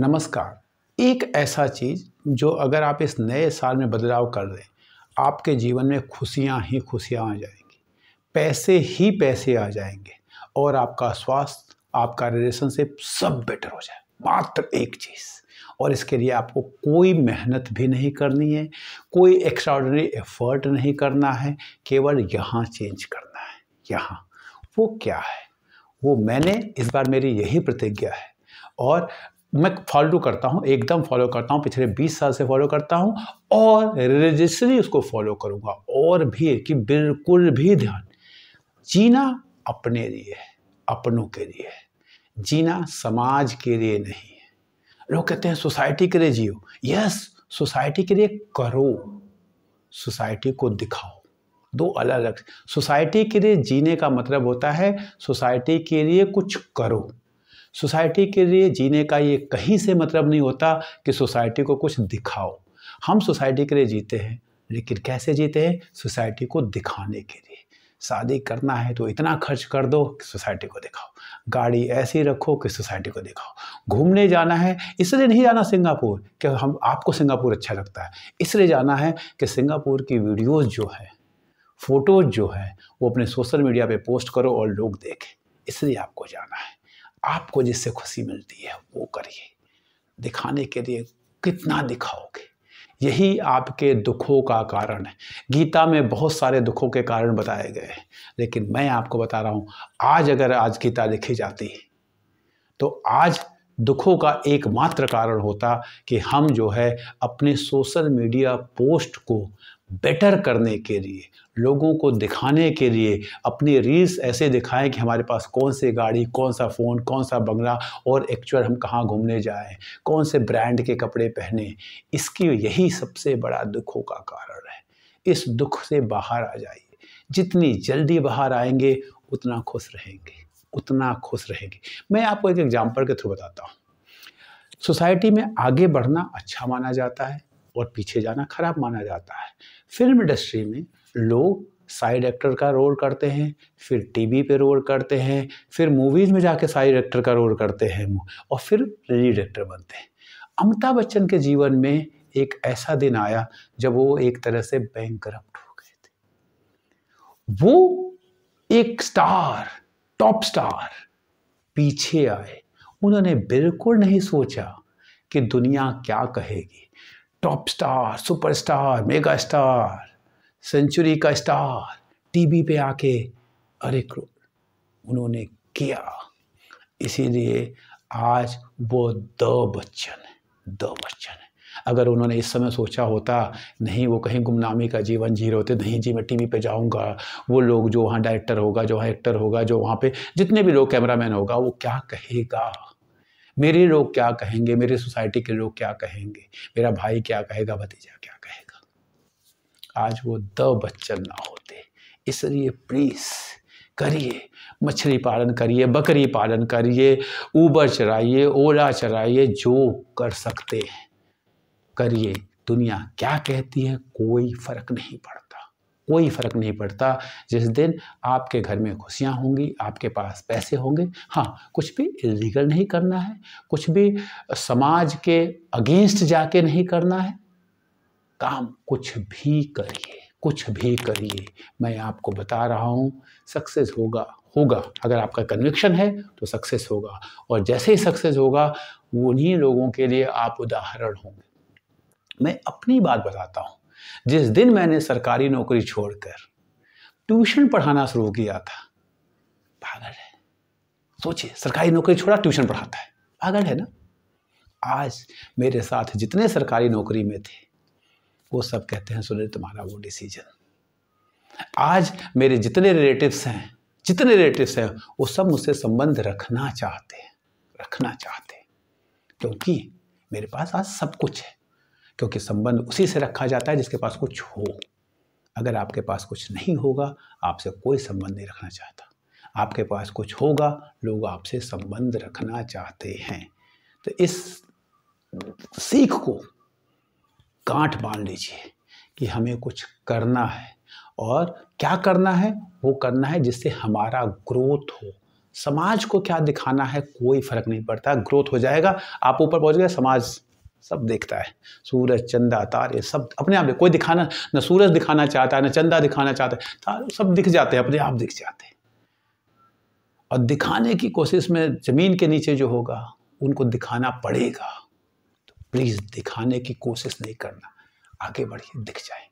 नमस्कार एक ऐसा चीज़ जो अगर आप इस नए साल में बदलाव कर दें आपके जीवन में खुशियाँ ही खुशियाँ आ जाएंगी पैसे ही पैसे आ जाएंगे और आपका स्वास्थ्य आपका रिलेशनशिप सब बेटर हो जाए मात्र एक चीज़ और इसके लिए आपको कोई मेहनत भी नहीं करनी है कोई एक्स्ट्राऑर्डनरी एफर्ट नहीं करना है केवल यहाँ चेंज करना है यहाँ वो क्या है वो मैंने इस बार मेरी यही प्रतिज्ञा है और मैं फॉलो करता हूँ एकदम फॉलो करता हूँ पिछले 20 साल से फॉलो करता हूँ और रिलीजियसली उसको फॉलो करूँगा और भी कि बिल्कुल भी ध्यान जीना अपने लिए है अपनों के लिए है जीना समाज के लिए नहीं है लोग कहते हैं सोसाइटी के लिए जियो यस सोसाइटी के लिए करो सोसाइटी को दिखाओ दो अलग अलग सोसाइटी के लिए जीने का मतलब होता है सोसाइटी के लिए कुछ करो सोसाइटी के लिए जीने का ये कहीं से मतलब नहीं होता कि सोसाइटी को कुछ दिखाओ हम सोसाइटी के लिए जीते हैं लेकिन कैसे जीते हैं सोसाइटी को दिखाने के लिए शादी करना है तो इतना खर्च कर दो कि सोसाइटी को दिखाओ गाड़ी ऐसी रखो कि सोसाइटी को दिखाओ घूमने जाना है इसलिए नहीं जाना सिंगापुर कि हम आपको सिंगापुर अच्छा लगता है इसलिए जाना है कि सिंगापुर की वीडियोस जो है फ़ोटोज़ जो है वो अपने सोशल मीडिया पे पोस्ट करो और लोग देखें इसलिए आपको जाना है आपको जिससे खुशी मिलती है वो करिए दिखाने के लिए कितना दिखाओगे यही आपके दुखों का कारण है गीता में बहुत सारे दुखों के कारण बताए गए हैं लेकिन मैं आपको बता रहा हूँ आज अगर आज गीता लिखी जाती तो आज दुखों का एकमात्र कारण होता कि हम जो है अपने सोशल मीडिया पोस्ट को बेटर करने के लिए लोगों को दिखाने के लिए अपनी रील्स ऐसे दिखाएं कि हमारे पास कौन सी गाड़ी कौन सा फ़ोन कौन सा बंगला और एक्चुअल हम कहाँ घूमने जाएं कौन से ब्रांड के कपड़े पहने इसकी यही सबसे बड़ा दुखों का कारण है इस दुख से बाहर आ जाइए जितनी जल्दी बाहर आएंगे उतना खुश रहेंगे उतना खुश रहेंगे मैं आपको एक एग्जाम्पल के थ्रू बताता हूँ सोसाइटी में आगे बढ़ना अच्छा माना जाता है और पीछे जाना खराब माना जाता है फिल्म इंडस्ट्री में लोग साइड एक्टर का रोल करते हैं फिर टीवी पे रोल करते हैं फिर मूवीज़ में जाके साइड एक्टर का रोल करते हैं और फिर लीड एक्टर बनते हैं अमिताभ बच्चन के जीवन में एक ऐसा दिन आया जब वो एक तरह से बैंक करप्ट हो गए थे वो एक स्टार टॉप स्टार पीछे आए उन्होंने बिल्कुल नहीं सोचा कि दुनिया क्या कहेगी top star superstar mega star century का स्टार टीवी पे आके अरे उन्होंने किया इसीलिए आज वो द बच्चन है द बच्चन है अगर उन्होंने इस समय सोचा होता नहीं वो कहीं गुमनामी का जीवन जी रहे होते नहीं जी मैं टीवी पे जाऊंगा वो लोग जो वहाँ डायरेक्टर होगा जो वहाँ एक्टर होगा जो वहाँ पे जितने भी लोग कैमरामैन होगा वो क्या कहेगा मेरे लोग क्या कहेंगे मेरे सोसाइटी के लोग क्या कहेंगे मेरा भाई क्या कहेगा भतीजा क्या कहेगा आज वो द बच्चन ना होते इसलिए प्लीज़ करिए मछली पालन करिए बकरी पालन करिए ऊबर चलाइए ओला चलाइए जो कर सकते हैं करिए दुनिया क्या कहती है कोई फर्क नहीं पड़ता कोई फ़र्क नहीं पड़ता जिस दिन आपके घर में खुशियाँ होंगी आपके पास पैसे होंगे हाँ कुछ भी इलीगल नहीं करना है कुछ भी समाज के अगेंस्ट जाके नहीं करना है काम कुछ भी करिए कुछ भी करिए मैं आपको बता रहा हूँ सक्सेस होगा होगा अगर आपका कन्विक्शन है तो सक्सेस होगा और जैसे ही सक्सेस होगा उन्हीं लोगों के लिए आप उदाहरण होंगे मैं अपनी बात बताता हूँ जिस दिन मैंने सरकारी नौकरी छोड़कर ट्यूशन पढ़ाना शुरू किया था पागल है सोचिए सरकारी नौकरी छोड़ा ट्यूशन पढ़ाता है पागल है ना आज मेरे साथ जितने सरकारी नौकरी में थे वो सब कहते हैं सुनिए तुम्हारा वो डिसीजन आज मेरे जितने रिलेटिव्स हैं जितने रिलेटिव्स हैं वो सब मुझसे संबंध रखना चाहते हैं रखना चाहते हैं क्योंकि मेरे पास आज सब कुछ है क्योंकि संबंध उसी से रखा जाता है जिसके पास कुछ हो अगर आपके पास कुछ नहीं होगा आपसे कोई संबंध नहीं रखना चाहता आपके पास कुछ होगा लोग आपसे संबंध रखना चाहते हैं तो इस सीख को गांठ बांध लीजिए कि हमें कुछ करना है और क्या करना है वो करना है जिससे हमारा ग्रोथ हो समाज को क्या दिखाना है कोई फर्क नहीं पड़ता ग्रोथ हो जाएगा आप ऊपर पहुंच गए समाज सब देखता है सूरज चंदा तारे सब अपने आप कोई दिखाना न सूरज दिखाना चाहता है न चंदा दिखाना चाहता है तारे सब दिख जाते हैं अपने आप दिख जाते हैं और दिखाने की कोशिश में ज़मीन के नीचे जो होगा उनको दिखाना पड़ेगा तो प्लीज़ दिखाने की कोशिश नहीं करना आगे बढ़िए दिख जाए